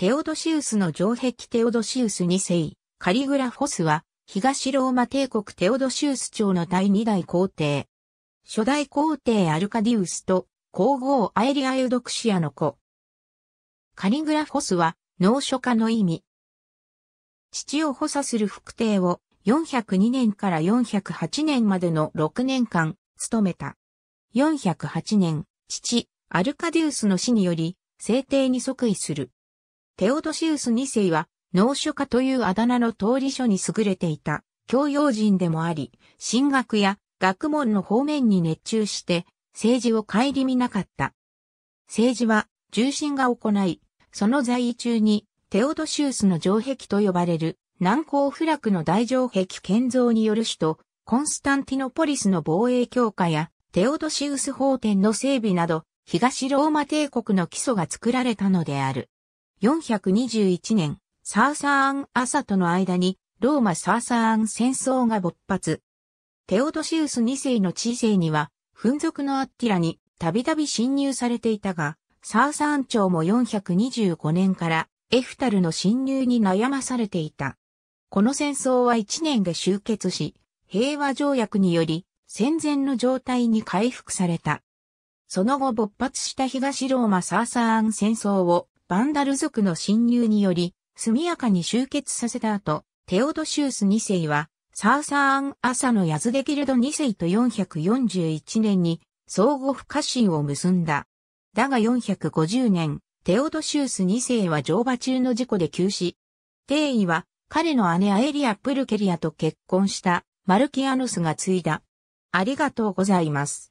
テオドシウスの城壁テオドシウス2世、カリグラフォスは、東ローマ帝国テオドシウス朝の第2代皇帝。初代皇帝アルカディウスと、皇后アエリア・ユドクシアの子。カリグラフォスは、農書家の意味。父を補佐する副帝を、402年から408年までの6年間、務めた。408年、父、アルカディウスの死により、聖帝に即位する。テオドシウス2世は、農書家というあだ名の通り書に優れていた、教養人でもあり、進学や学問の方面に熱中して、政治を顧みなかった。政治は、重臣が行い、その在位中に、テオドシウスの城壁と呼ばれる、南高不落の大城壁建造による首都、コンスタンティノポリスの防衛強化や、テオドシウス法典の整備など、東ローマ帝国の基礎が作られたのである。421年、サーサーン・アサとの間に、ローマ・サーサーン戦争が勃発。テオドシウス2世の知性には、紛族のアッティラにたびたび侵入されていたが、サーサーン朝も425年からエフタルの侵入に悩まされていた。この戦争は1年で終結し、平和条約により戦前の状態に回復された。その後勃発した東ローマサーサーン戦争をバンダル族の侵入により、速やかに終結させた後、テオドシウス2世は、サーサーアン・サのヤズデギルド2世と441年に相互不可侵を結んだ。だが450年、テオドシウス2世は乗馬中の事故で急死。帝位は彼の姉アエリア・プルケリアと結婚したマルキアノスが継いだ。ありがとうございます。